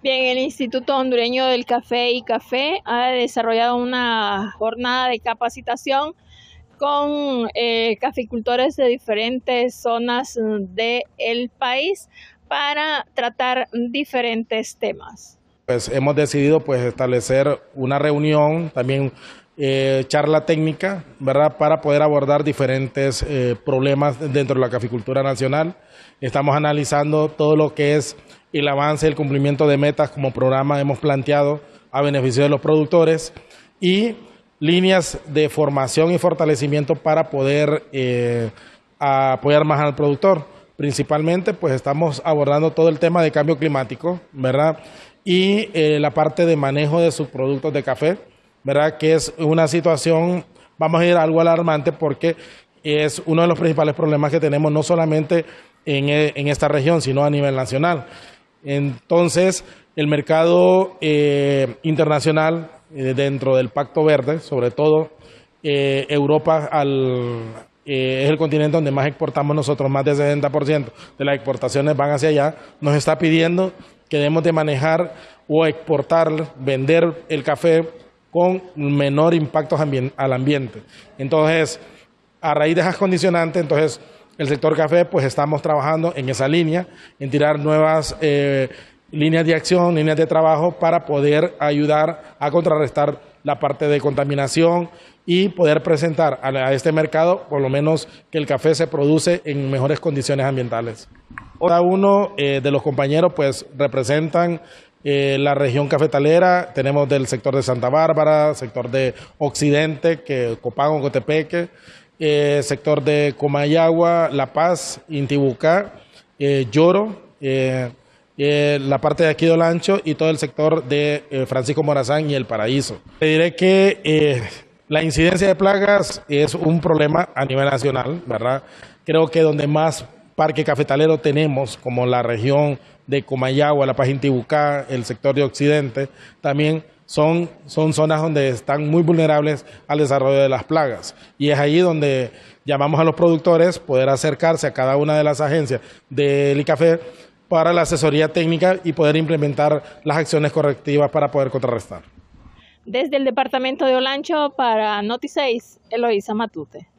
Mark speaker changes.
Speaker 1: Bien, el Instituto Hondureño del Café y Café ha desarrollado una jornada de capacitación con eh, caficultores de diferentes zonas mm, del país para tratar diferentes temas.
Speaker 2: Pues hemos decidido pues establecer una reunión, también eh, charla técnica, ¿verdad? Para poder abordar diferentes eh, problemas dentro de la caficultura nacional. Estamos analizando todo lo que es el avance, y el cumplimiento de metas como programa hemos planteado a beneficio de los productores y líneas de formación y fortalecimiento para poder eh, apoyar más al productor. Principalmente, pues estamos abordando todo el tema de cambio climático, ¿verdad? Y la parte de manejo de sus productos de café, ¿verdad? Que es una situación, vamos a ir algo alarmante porque es uno de los principales problemas que tenemos no solamente en, eh, esta región, sino a nivel nacional. Entonces, el mercado eh, internacional eh, dentro del Pacto Verde, sobre todo Europa al, es el continente donde más exportamos nosotros, más del 70% de las exportaciones van hacia allá, nos está pidiendo que debemos de manejar o exportar, vender el café con menor impacto al ambiente. Entonces, a raíz de esas condicionantes, entonces el sector café, pues estamos trabajando en esa línea, en tirar nuevas eh, líneas de acción, líneas de trabajo para poder ayudar a contrarrestar la parte de contaminación y poder presentar a, este mercado, por lo menos que el café se produce en mejores condiciones ambientales. Cada uno eh, de los compañeros pues representan eh, la región cafetalera, tenemos del sector de Santa Bárbara, sector de Occidente, que Copán, Cotepeque, eh, sector de Comayagua, La Paz, Intibucá, eh, Lloro, la parte de aquí de Olancho y todo el sector de Francisco Morazán y El Paraíso. Te diré que la incidencia de plagas es un problema a nivel nacional, ¿verdad? Creo que donde más parque cafetalero tenemos, como la región de Comayagua, La Paz Intibucá, el sector de Occidente, también son, son zonas donde están muy vulnerables al desarrollo de las plagas. Y es ahí donde llamamos a los productores poder acercarse a cada una de las agencias del ICAFE para la asesoría técnica y poder implementar las acciones correctivas para poder contrarrestar.
Speaker 1: Desde el departamento de Olancho para Noti 6, Eloísa Matute.